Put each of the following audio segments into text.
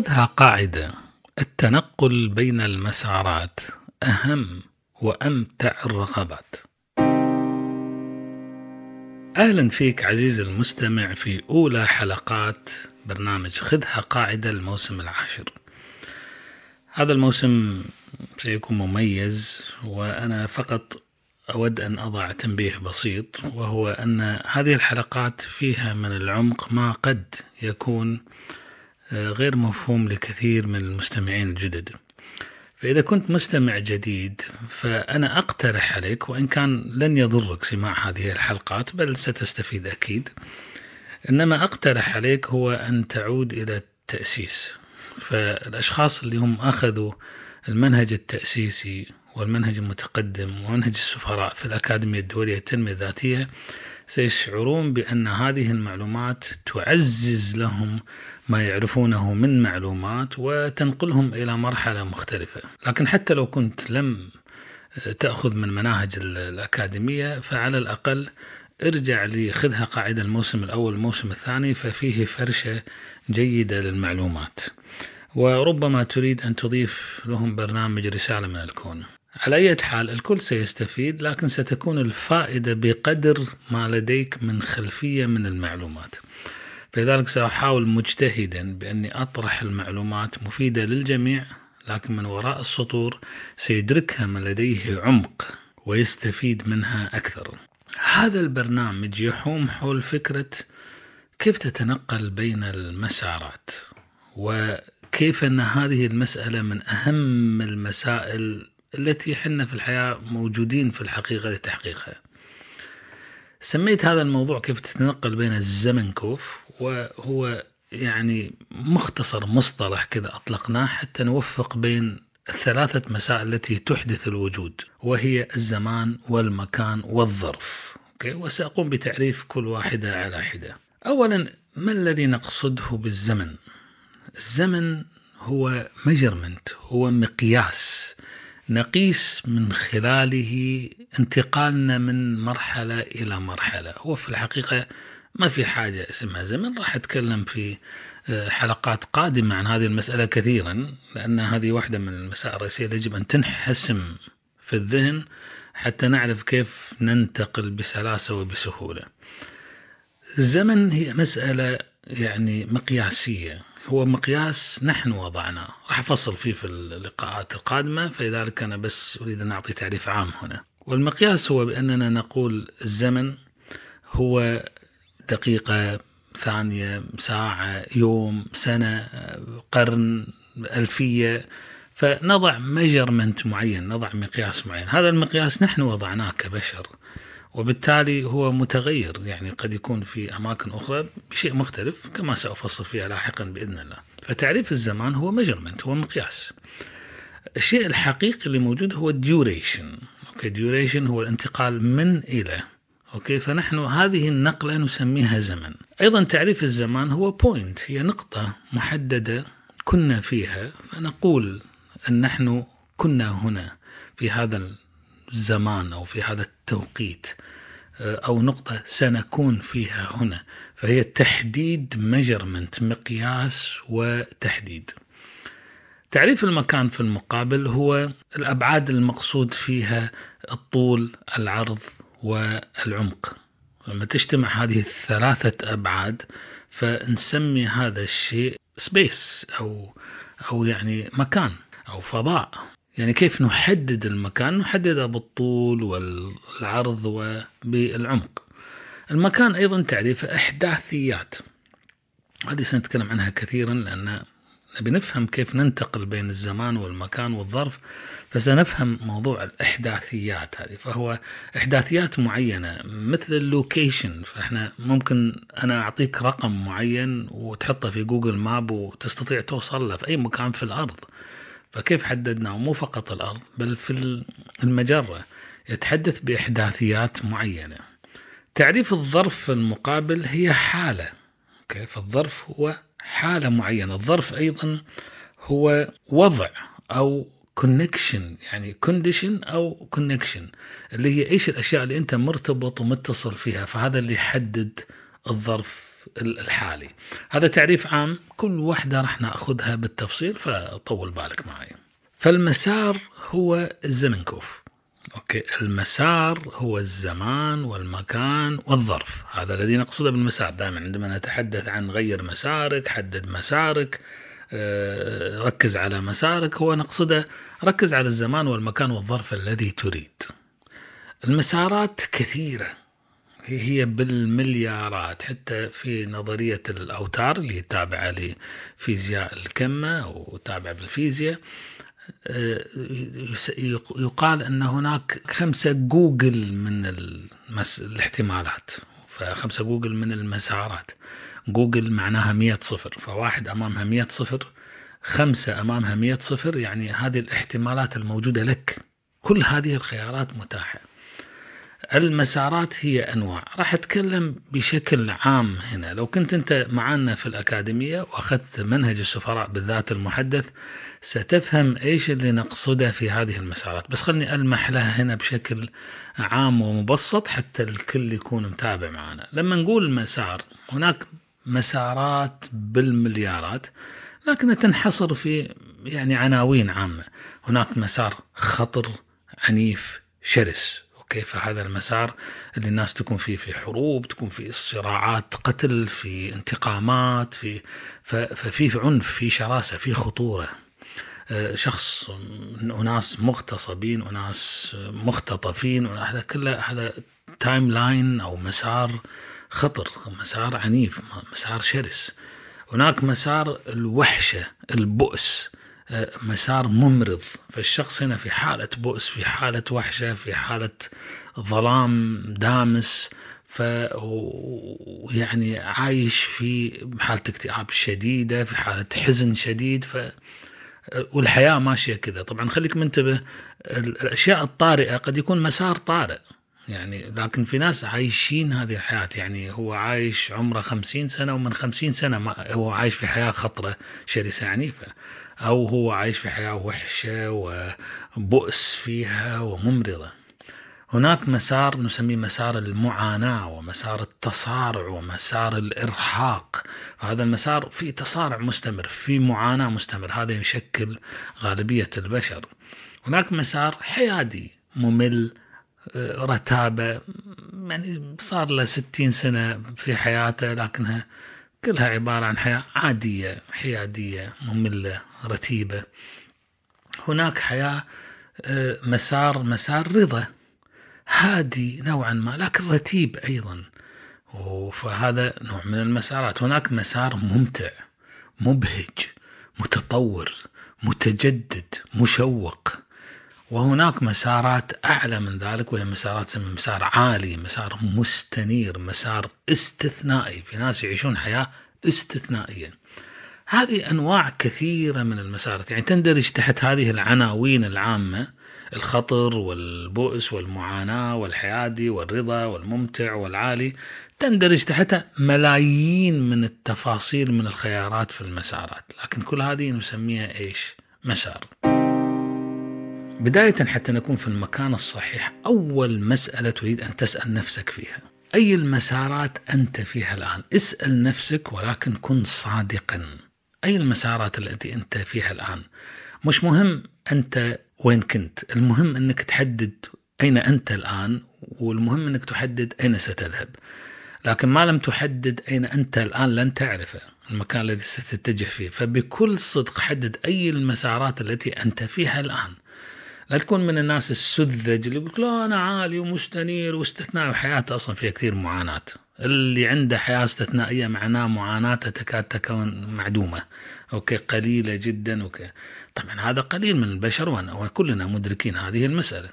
خذها قاعدة التنقل بين المسارات أهم وأمتع الرغبات. أهلا فيك عزيزي المستمع في أولى حلقات برنامج خذها قاعدة الموسم العاشر. هذا الموسم سيكون مميز وأنا فقط أود أن أضع تنبيه بسيط وهو أن هذه الحلقات فيها من العمق ما قد يكون آه، غير مفهوم لكثير من المستمعين الجدد فإذا كنت مستمع جديد فأنا أقترح عليك وإن كان لن يضرك سماع هذه الحلقات بل ستستفيد أكيد إنما أقترح عليك هو أن تعود إلى التأسيس فالأشخاص اللي هم أخذوا المنهج التأسيسي والمنهج المتقدم ومنهج السفراء في الأكاديمية الدولية للتنمية الذاتية سيشعرون بأن هذه المعلومات تعزز لهم ما يعرفونه من معلومات وتنقلهم إلى مرحلة مختلفة لكن حتى لو كنت لم تأخذ من مناهج الأكاديمية فعلى الأقل ارجع لخذها قاعدة الموسم الأول الموسم الثاني ففيه فرشة جيدة للمعلومات وربما تريد أن تضيف لهم برنامج رسالة من الكون على أي حال الكل سيستفيد لكن ستكون الفائدة بقدر ما لديك من خلفية من المعلومات فلذلك سأحاول مجتهدا بأني أطرح المعلومات مفيدة للجميع لكن من وراء السطور سيدركها من لديه عمق ويستفيد منها أكثر. هذا البرنامج يحوم حول فكرة كيف تتنقل بين المسارات وكيف أن هذه المسألة من أهم المسائل التي حنا في الحياة موجودين في الحقيقة لتحقيقها سميت هذا الموضوع كيف تتنقل بين الزمن كوف وهو يعني مختصر مصطلح كذا أطلقناه حتى نوفق بين الثلاثة مسائل التي تحدث الوجود وهي الزمان والمكان والظرف أوكي؟ وسأقوم بتعريف كل واحدة على حدة أولا ما الذي نقصده بالزمن؟ الزمن هو ميجرمنت هو مقياس نقيس من خلاله انتقالنا من مرحلة إلى مرحلة هو في الحقيقة ما في حاجة اسمها زمن راح أتكلم في آه، حلقات قادمة عن هذه المسألة كثيرا لأن هذه واحدة من المسائل الرئيسية اللي يجب أن تنحسم في الذهن حتى نعرف كيف ننتقل بسلاسة وبسهولة الزمن هي مسألة يعني مقياسية هو مقياس نحن وضعناه راح أفصل فيه في اللقاءات القادمة فلذلك أنا بس أريد أن أعطي تعريف عام هنا والمقياس هو بأننا نقول الزمن هو دقيقة ثانية ساعة يوم سنة قرن ألفية فنضع ميجرمنت معين نضع مقياس معين هذا المقياس نحن وضعناه كبشر وبالتالي هو متغير يعني قد يكون في أماكن أخرى بشيء مختلف كما سأفصل فيها لاحقا بإذن الله فتعريف الزمان هو ميجرمنت هو مقياس الشيء الحقيقي اللي موجود هو الديوريشن اوكي ديوريشن هو الانتقال من الى اوكي فنحن هذه النقله نسميها زمن ايضا تعريف الزمان هو بوينت هي نقطه محدده كنا فيها فنقول ان نحن كنا هنا في هذا الزمان أو في هذا التوقيت آه، أو نقطة سنكون فيها هنا فهي تحديد مجرمنت مقياس وتحديد تعريف المكان في المقابل هو الأبعاد المقصود فيها الطول العرض والعمق لما تجتمع هذه الثلاثة أبعاد فنسمي هذا الشيء سبيس أو أو يعني مكان أو فضاء يعني كيف نحدد المكان نحدده بالطول والعرض وبالعمق المكان أيضا تعريفه أحداثيات هذه سنتكلم عنها كثيرا لأن نبي نفهم كيف ننتقل بين الزمان والمكان والظرف فسنفهم موضوع الإحداثيات هذه فهو إحداثيات معينة مثل اللوكيشن فإحنا ممكن أنا أعطيك رقم معين وتحطه في جوجل ماب وتستطيع توصل له في أي مكان في الأرض فكيف حددناه مو فقط الأرض بل في المجرة يتحدث بإحداثيات معينة تعريف الظرف المقابل هي حالة أوكي فالظرف هو حالة معينة الظرف أيضا هو وضع أو كونكشن يعني كونديشن او كونكشن اللي هي ايش الاشياء اللي انت مرتبط ومتصل فيها فهذا اللي يحدد الظرف الحالي هذا تعريف عام كل واحدة راح نأخذها بالتفصيل فطول بالك معي فالمسار هو الزمنكوف أوكي المسار هو الزمان والمكان والظرف هذا الذي نقصده بالمسار دائما عندما نتحدث عن غير مسارك حدد مسارك آه، ركز على مسارك هو نقصده ركز على الزمان والمكان والظرف الذي تريد المسارات كثيره هي بالمليارات حتى في نظرية الأوتار اللي هي تابعة لفيزياء الكمة وتابعة بالفيزياء آه، يقال أن هناك خمسة جوجل من المس... الاحتمالات فخمسة جوجل من المسارات جوجل معناها مية صفر فواحد أمامها مية صفر خمسة أمامها مية صفر يعني هذه الاحتمالات الموجودة لك كل هذه الخيارات متاحة المسارات هي أنواع راح أتكلم بشكل عام هنا لو كنت أنت معنا في الأكاديمية وأخذت منهج السفراء بالذات المحدث ستفهم إيش اللي نقصده في هذه المسارات بس خلني ألمح لها هنا بشكل عام ومبسط حتى الكل يكون متابع معنا لما نقول مسار هناك مسارات بالمليارات لكنها تنحصر في يعني عناوين عامة هناك مسار خطر عنيف شرس كيف هذا المسار اللي الناس تكون فيه في حروب تكون في صراعات قتل في انتقامات في ففي عنف في شراسة في خطورة آه، شخص أناس مغتصبين أناس مختطفين هذا كله هذا تايم لاين أو مسار خطر مسار عنيف مسار شرس هناك مسار الوحشة البؤس مسار ممرض فالشخص هنا في حالة بؤس في حالة وحشة في حالة ظلام دامس ف يعني عايش في حالة اكتئاب شديدة في حالة حزن شديد ف والحياة ماشية كذا طبعا خليك منتبه الأشياء الطارئة قد يكون مسار طارئ يعني لكن في ناس عايشين هذه الحياة يعني هو عايش عمره خمسين سنة ومن خمسين سنة ما هو عايش في حياة خطرة شرسة عنيفة أو هو عايش في حياة وحشة وبؤس فيها وممرضة هناك مسار نسميه مسار المعاناة ومسار التصارع ومسار الإرهاق هذا المسار في تصارع مستمر في معاناة مستمر هذا يشكل غالبية البشر هناك مسار حيادي ممل رتابة يعني صار له ستين سنة في حياته لكنها كلها عبارة عن حياة عادية حيادية مملة رتيبة هناك حياة آه، مسار مسار رضا هادي نوعا ما لكن رتيب أيضا فهذا نوع من المسارات هناك مسار ممتع مبهج متطور متجدد مشوق وهناك مسارات أعلى من ذلك وهي مسارات تسمى مسار عالي مسار مستنير مسار استثنائي في ناس يعيشون حياة استثنائية هذه أنواع كثيرة من المسارات يعني تندرج تحت هذه العناوين العامة الخطر والبؤس والمعاناة والحيادي والرضا والممتع والعالي تندرج تحتها ملايين من التفاصيل من الخيارات في المسارات لكن كل هذه نسميها إيش مسار بداية حتى نكون في المكان الصحيح أول مسألة تريد أن تسأل نفسك فيها أي المسارات أنت فيها الآن اسأل نفسك ولكن كن صادقا أي المسارات التي أنت فيها الآن مش مهم أنت وين كنت المهم أنك تحدد أين أنت الآن والمهم أنك تحدد أين ستذهب لكن ما لم تحدد أين أنت الآن لن تعرفه المكان الذي ستتجه فيه فبكل صدق حدد أي المسارات التي أنت فيها الآن لا تكون من الناس السذج اللي يقول لا انا عالي ومستنير واستثنائي وحياته اصلا فيها كثير معاناه اللي عنده حياه استثنائيه معناه معاناته تكاد تكون معدومه اوكي قليله جدا اوكي طبعا هذا قليل من البشر وانا وكلنا مدركين هذه المساله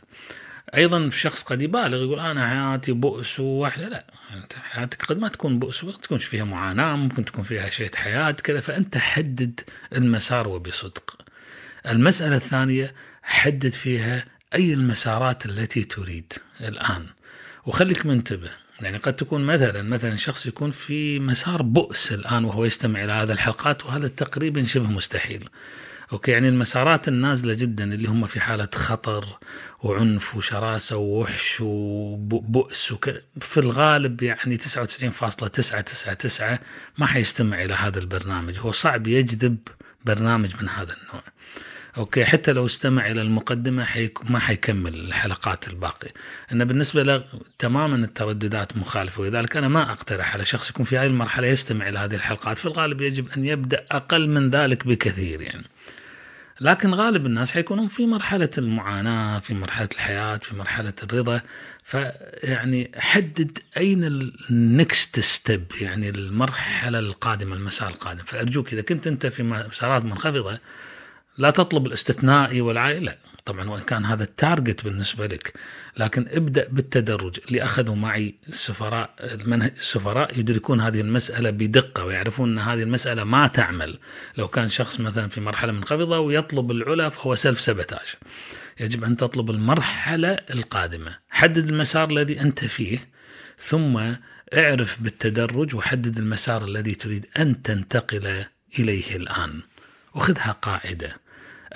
ايضا في شخص قد يبالغ يقول انا حياتي بؤس ووحده لا انت حياتك قد ما تكون بؤس ما تكون فيها معاناه ممكن تكون فيها شيء حياه كذا فانت حدد المسار وبصدق المساله الثانيه حدد فيها أي المسارات التي تريد الآن وخليك منتبه يعني قد تكون مثلا مثلا شخص يكون في مسار بؤس الآن وهو يستمع إلى هذه الحلقات وهذا تقريبا شبه مستحيل اوكي يعني المسارات النازله جدا اللي هم في حاله خطر وعنف وشراسه ووحش وبؤس وك... في الغالب يعني 99.999 ما حيستمع الى هذا البرنامج، هو صعب يجذب برنامج من هذا النوع. اوكي حتى لو استمع الى المقدمه حي... ما حيكمل الحلقات الباقيه انا بالنسبه له تماما الترددات مخالفه ولذلك انا ما اقترح على شخص يكون في هذه المرحله يستمع الى هذه الحلقات في الغالب يجب ان يبدا اقل من ذلك بكثير يعني لكن غالب الناس حيكونون في مرحلة المعاناة في مرحلة الحياة في مرحلة الرضا فيعني حدد أين النكست ستيب يعني المرحلة القادمة المسار القادم فأرجوك إذا كنت أنت في مسارات منخفضة لا تطلب الاستثنائي والعائلة طبعا وإن كان هذا التارجت بالنسبة لك لكن ابدأ بالتدرج اللي أخذوا معي السفراء المنهج السفراء يدركون هذه المسألة بدقة ويعرفون أن هذه المسألة ما تعمل لو كان شخص مثلا في مرحلة منخفضة ويطلب العلا فهو سلف سبتاج يجب أن تطلب المرحلة القادمة حدد المسار الذي أنت فيه ثم اعرف بالتدرج وحدد المسار الذي تريد أن تنتقل إليه الآن وخذها قاعدة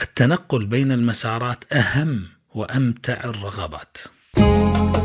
التنقل بين المسارات أهم وأمتع الرغبات.